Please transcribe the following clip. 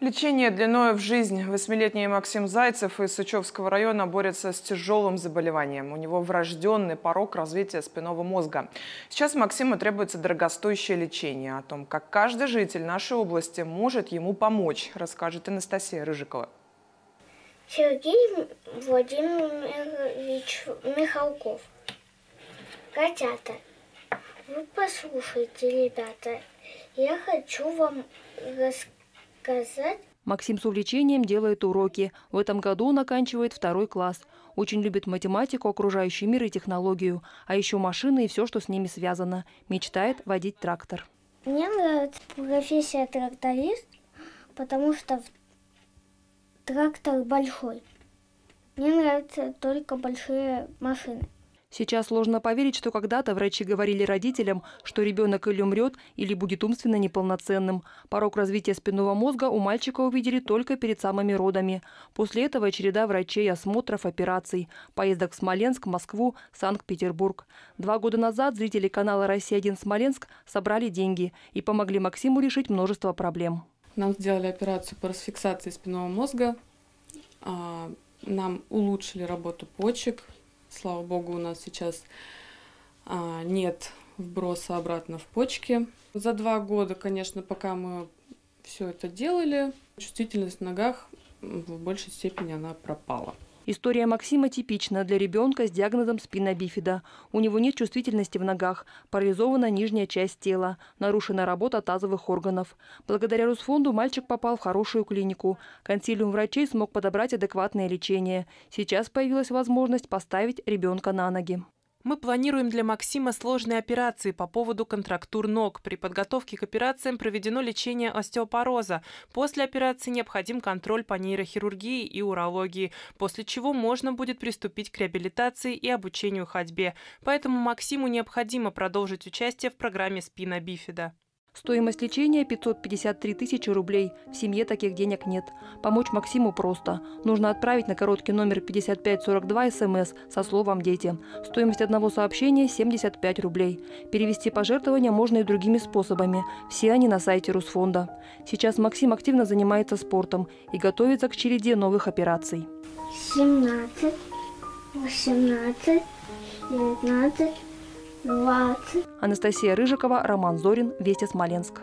Лечение длиною в жизнь. Восьмилетний Максим Зайцев из Сычевского района борется с тяжелым заболеванием. У него врожденный порог развития спинного мозга. Сейчас Максиму требуется дорогостоящее лечение. О том, как каждый житель нашей области может ему помочь, расскажет Анастасия Рыжикова. Сергей Владимирович Михалков. Котята, вы послушайте, ребята. Я хочу вам рассказать сказать. Максим с увлечением делает уроки. В этом году он оканчивает второй класс. Очень любит математику, окружающий мир и технологию. А еще машины и все, что с ними связано. Мечтает водить трактор. Мне нравится профессия тракторист, потому что трактор большой. Мне нравятся только большие машины. Сейчас сложно поверить, что когда-то врачи говорили родителям, что ребенок или умрет, или будет умственно неполноценным. Порог развития спинного мозга у мальчика увидели только перед самыми родами. После этого череда врачей, осмотров, операций, поездок в Смоленск, Москву, Санкт-Петербург. Два года назад зрители канала «Россия-1 Смоленск» собрали деньги и помогли Максиму решить множество проблем. Нам сделали операцию по расфиксации спинного мозга, а, нам улучшили работу почек – Слава богу, у нас сейчас а, нет вброса обратно в почки. За два года, конечно, пока мы все это делали, чувствительность в ногах в большей степени она пропала. История Максима типична для ребенка с диагнозом спина бифида. У него нет чувствительности в ногах, парализована нижняя часть тела, нарушена работа тазовых органов. Благодаря Русфонду мальчик попал в хорошую клинику. Консилиум врачей смог подобрать адекватное лечение. Сейчас появилась возможность поставить ребенка на ноги. Мы планируем для Максима сложные операции по поводу контрактур ног. При подготовке к операциям проведено лечение остеопороза. После операции необходим контроль по нейрохирургии и урологии, после чего можно будет приступить к реабилитации и обучению ходьбе. Поэтому Максиму необходимо продолжить участие в программе «Спина бифида». Стоимость лечения 553 тысячи рублей. В семье таких денег нет. Помочь Максиму просто. Нужно отправить на короткий номер 5542 смс со словом «Дети». Стоимость одного сообщения – 75 рублей. Перевести пожертвования можно и другими способами. Все они на сайте Русфонда. Сейчас Максим активно занимается спортом и готовится к череде новых операций. 17, 18, 19, 20. Анастасия Рыжикова, Роман Зорин, Вести Смоленск.